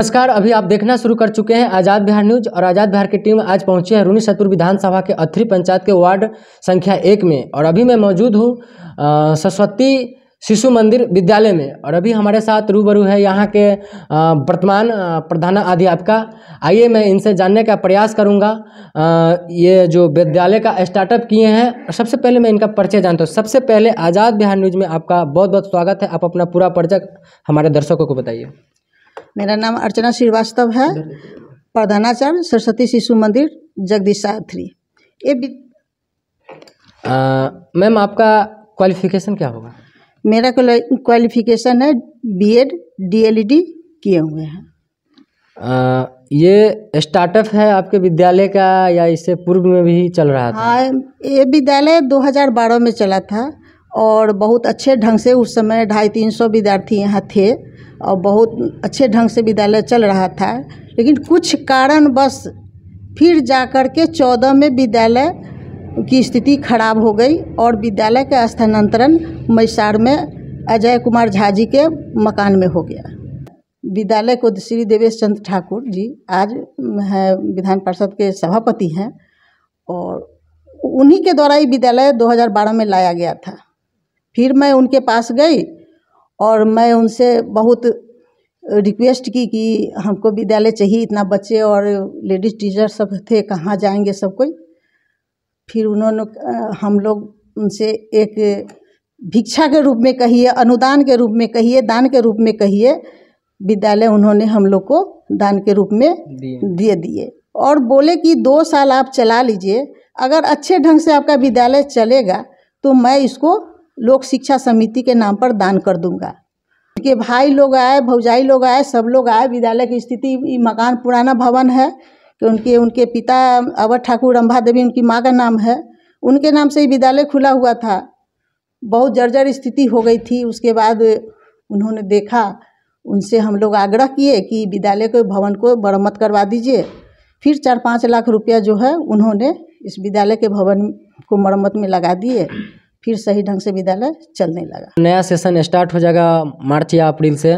नमस्कार अभी आप देखना शुरू कर चुके हैं आज़ाद बिहार न्यूज और आज़ाद बिहार की टीम आज पहुंची है रूनी सतपुर विधानसभा के अथरी पंचायत के वार्ड संख्या एक में और अभी मैं मौजूद हूं सरस्वती शिशु मंदिर विद्यालय में और अभी हमारे साथ रूबरू है यहाँ के वर्तमान प्रधान अध्यापिका आइए मैं इनसे जानने का प्रयास करूँगा ये जो विद्यालय का स्टार्टअप किए हैं और सबसे पहले मैं इनका परिचय जानता हूँ सबसे पहले आज़ाद बिहार न्यूज में आपका बहुत बहुत स्वागत है आप अपना पूरा परिचय हमारे दर्शकों को बताइए मेरा नाम अर्चना श्रीवास्तव है प्रधानाचार्य सरस्वती शिशु मंदिर जगदीशात्री थ्री ये मैम आपका क्वालिफिकेशन क्या होगा मेरा क्वालिफिकेशन है बीएड डीएलईडी e किए हुए हैं ये स्टार्टअप है आपके विद्यालय का या इससे पूर्व में भी चल रहा था हाँ ये विद्यालय 2012 में चला था और बहुत अच्छे ढंग से उस समय ढाई तीन सौ विद्यार्थी यहाँ थे और बहुत अच्छे ढंग से विद्यालय चल रहा था लेकिन कुछ कारण बस फिर जा कर के चौदह में विद्यालय की स्थिति खराब हो गई और विद्यालय का स्थानांतरण मैसार में अजय कुमार झा जी के मकान में हो गया विद्यालय को श्री देवेश चंद्र ठाकुर जी आज है विधान परिषद के सभापति हैं और उन्हीं के द्वारा ये विद्यालय 2012 में लाया गया था फिर मैं उनके पास गई और मैं उनसे बहुत रिक्वेस्ट की कि हमको विद्यालय चाहिए इतना बच्चे और लेडीज़ टीचर सब थे कहाँ जाएंगे सब कोई फिर उन्होंने हम लोग उनसे एक भिक्षा के रूप में कहिए अनुदान के रूप में कहिए दान के रूप में कहिए विद्यालय उन्होंने हम लोग को दान के रूप में दिए दिए और बोले कि दो साल आप चला लीजिए अगर अच्छे ढंग से आपका विद्यालय चलेगा तो मैं इसको लोक शिक्षा समिति के नाम पर दान कर दूंगा के भाई लोग आए भौजाई लोग आए सब लोग आए विद्यालय की स्थिति मकान पुराना भवन है कि उनके उनके पिता अवर ठाकुर रंभा देवी उनकी माँ का नाम है उनके नाम से ही विद्यालय खुला हुआ था बहुत जर्जर स्थिति हो गई थी उसके बाद उन्होंने देखा उनसे हम लोग आग्रह किए कि विद्यालय के भवन को मरम्मत करवा दीजिए फिर चार पाँच लाख रुपया जो है उन्होंने इस विद्यालय के भवन को मरम्मत में लगा दिए फिर सही ढंग से विद्यालय चलने लगा नया सेशन स्टार्ट हो जाएगा मार्च या अप्रैल से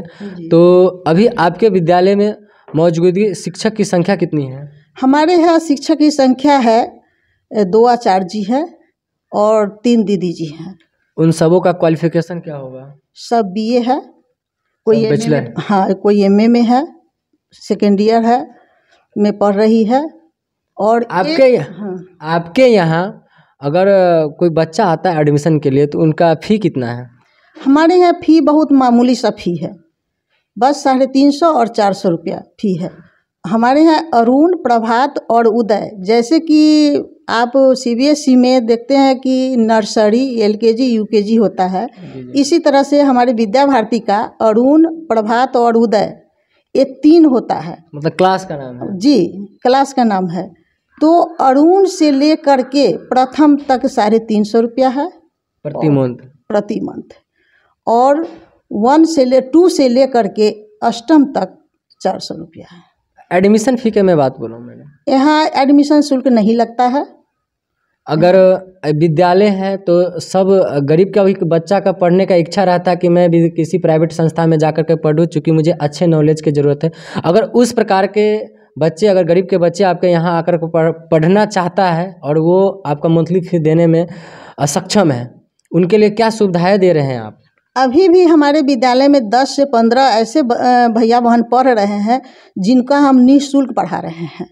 तो अभी आपके विद्यालय में मौजूदगी शिक्षक की संख्या कितनी है हमारे यहाँ शिक्षक की संख्या है दो आचार्य जी है और तीन दीदी जी हैं उन सबों का क्वालिफिकेशन क्या होगा सब ए है कोई ए हाँ कोई ए में है सेकेंड ईयर है में पढ़ रही है और आपके यहाँ हाँ। आपके यहाँ अगर कोई बच्चा आता है एडमिशन के लिए तो उनका फ़ी कितना है हमारे यहाँ फ़ी बहुत मामूली सा फ़ी है बस साढ़े तीन सौ और चार सौ रुपया फ़ी है हमारे यहाँ अरुण प्रभात और उदय जैसे कि आप सीबीएसई e में देखते हैं कि नर्सरी एलकेजी यूकेजी होता है इसी तरह से हमारे विद्या भारती का अरुण प्रभात और उदय ये तीन होता है मतलब क्लास का नाम है जी क्लास का नाम है तो अरुण से लेकर के प्रथम तक साढ़े तीन सौ रुपया है प्रति मंथ प्रति मंथ और वन से ले टू से लेकर के अष्टम तक चार सौ रुपया है एडमिशन फी के मैं बात बोलूँ मैंने यहाँ एडमिशन शुल्क नहीं लगता है अगर विद्यालय है तो सब गरीब का भी बच्चा का पढ़ने का इच्छा रहता है कि मैं भी किसी प्राइवेट संस्था में जा कर के पढ़ूँ चूँकि मुझे अच्छे नॉलेज की ज़रूरत है अगर उस प्रकार के बच्चे अगर गरीब के बच्चे आपके यहाँ आकर पढ़ पढ़ना चाहता है और वो आपका मंथली फीस देने में असक्षम है उनके लिए क्या सुविधाएँ दे रहे हैं आप अभी भी हमारे विद्यालय में दस से पंद्रह ऐसे भैया बहन पढ़ रहे हैं जिनका हम निःशुल्क पढ़ा रहे हैं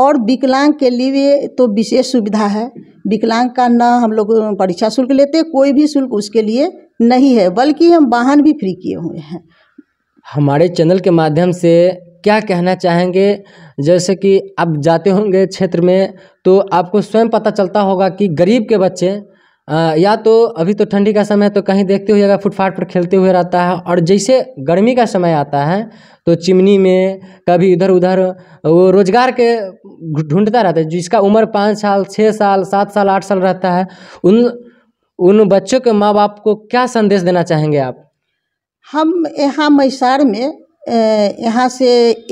और विकलांग के लिए तो विशेष सुविधा है विकलांग का ना हम लोग परीक्षा शुल्क लेते कोई भी शुल्क उसके लिए नहीं है बल्कि हम वाहन भी फ्री किए हुए हैं हमारे चैनल के माध्यम से क्या कहना चाहेंगे जैसे कि आप जाते होंगे क्षेत्र में तो आपको स्वयं पता चलता होगा कि गरीब के बच्चे या तो अभी तो ठंडी का समय तो कहीं देखते हुए अगर फुटपाथ पर खेलते हुए रहता है और जैसे गर्मी का समय आता है तो चिमनी में कभी इधर उधर वो रोजगार के ढूंढता रहता है जिसका उम्र पाँच साल छः साल सात साल आठ साल रहता है उन उन बच्चों के माँ बाप को क्या संदेश देना चाहेंगे आप हम यहाँ मैसार में यहाँ से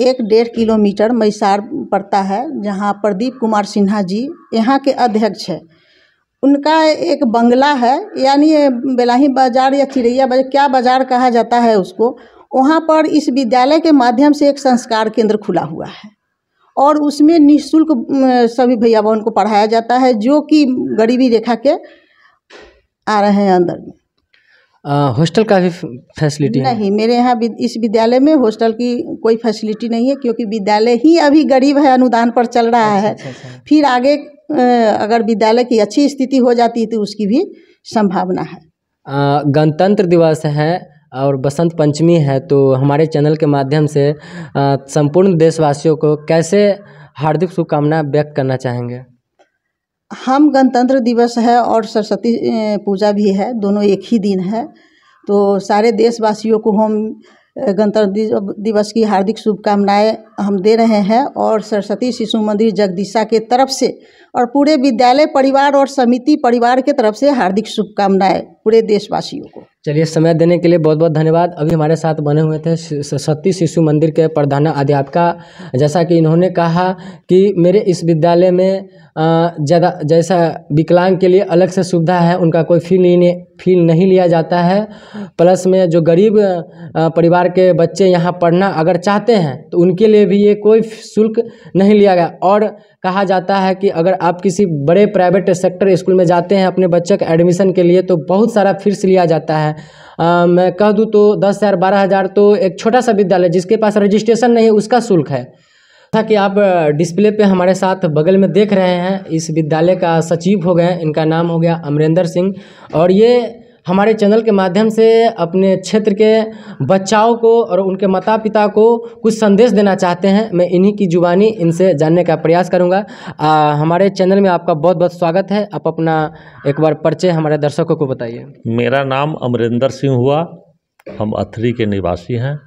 एक डेढ़ किलोमीटर मैसार पड़ता है जहाँ प्रदीप कुमार सिन्हा जी यहाँ के अध्यक्ष है उनका एक बंगला है यानी बेलाही बाज़ार या चिड़ैया बाज़ार क्या बाज़ार कहा जाता है उसको वहाँ पर इस विद्यालय के माध्यम से एक संस्कार केंद्र खुला हुआ है और उसमें निःशुल्क सभी भैया बहन को पढ़ाया जाता है जो कि गरीबी रेखा के आ रहे हैं अंदर में हॉस्टल का भी फैसिलिटी नहीं है। मेरे यहाँ इस विद्यालय में हॉस्टल की कोई फैसिलिटी नहीं है क्योंकि विद्यालय ही अभी गरीब है अनुदान पर चल रहा अच्छा, है अच्छा, अच्छा। फिर आगे अगर विद्यालय की अच्छी स्थिति हो जाती है तो उसकी भी संभावना है गणतंत्र दिवस है और बसंत पंचमी है तो हमारे चैनल के माध्यम से संपूर्ण देशवासियों को कैसे हार्दिक शुभकामना व्यक्त करना चाहेंगे हम गणतंत्र दिवस है और सरस्वती पूजा भी है दोनों एक ही दिन है तो सारे देशवासियों को हम गणतंत्र दिवस की हार्दिक शुभकामनाएं हम दे रहे हैं और सरस्वती शिशु मंदिर जगदीशा के तरफ से और पूरे विद्यालय परिवार और समिति परिवार के तरफ से हार्दिक शुभकामनाएं पूरे देशवासियों को चलिए समय देने के लिए बहुत बहुत धन्यवाद अभी हमारे साथ बने हुए थे सरस्वती शिशु मंदिर के प्रधान अध्यापिका जैसा कि इन्होंने कहा कि मेरे इस विद्यालय में ज़्यादा जैसा विकलांग के लिए अलग से सुविधा है उनका कोई फी नहीं फी नहीं लिया जाता है प्लस में जो गरीब परिवार के बच्चे यहाँ पढ़ना अगर चाहते हैं तो उनके लिए भी ये कोई शुल्क नहीं लिया गया और कहा जाता है कि अगर आप किसी बड़े प्राइवेट सेक्टर स्कूल में जाते हैं अपने बच्चे के एडमिशन के लिए तो बहुत सारा फीस लिया जाता है आ, मैं कह दूँ तो दस हज़ार बारह हज़ार तो एक छोटा सा विद्यालय जिसके पास रजिस्ट्रेशन नहीं है उसका शुल्क है जैसा कि आप डिस्प्ले पे हमारे साथ बगल में देख रहे हैं इस विद्यालय का सचिव हो गए इनका नाम हो गया अमरेंद्र सिंह और ये हमारे चैनल के माध्यम से अपने क्षेत्र के बच्चाओं को और उनके माता पिता को कुछ संदेश देना चाहते हैं मैं इन्हीं की जुबानी इनसे जानने का प्रयास करूंगा आ, हमारे चैनल में आपका बहुत बहुत स्वागत है आप अपना एक बार परिचय हमारे दर्शकों को बताइए मेरा नाम अमरिंदर सिंह हुआ हम अथरी के निवासी हैं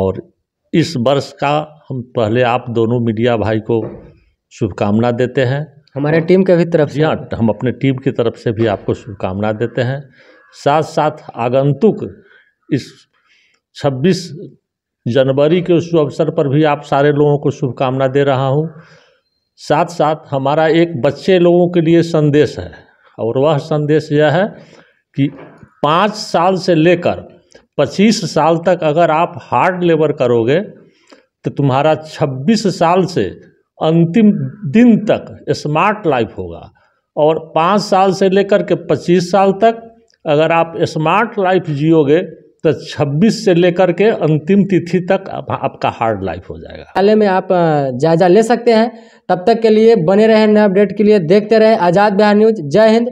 और इस वर्ष का हम पहले आप दोनों मीडिया भाई को शुभकामना देते हैं हमारे टीम के भी तरफ से हाँ हम अपने टीम की तरफ से भी आपको शुभकामना देते हैं साथ साथ आगंतुक इस 26 जनवरी के उस अवसर पर भी आप सारे लोगों को शुभकामना दे रहा हूँ साथ साथ हमारा एक बच्चे लोगों के लिए संदेश है और वह संदेश यह है कि पाँच साल से लेकर पच्चीस साल तक अगर आप हार्ड लेबर करोगे तो तुम्हारा छब्बीस साल से अंतिम दिन तक स्मार्ट लाइफ होगा और पाँच साल से लेकर के पच्चीस साल तक अगर आप स्मार्ट लाइफ जियोगे तो छब्बीस से लेकर के अंतिम तिथि तक आप, आपका हार्ड लाइफ हो जाएगा हाल में आप जायजा ले सकते हैं तब तक के लिए बने रहें नए अपडेट के लिए देखते रहें आज़ाद बिहार न्यूज जय हिंद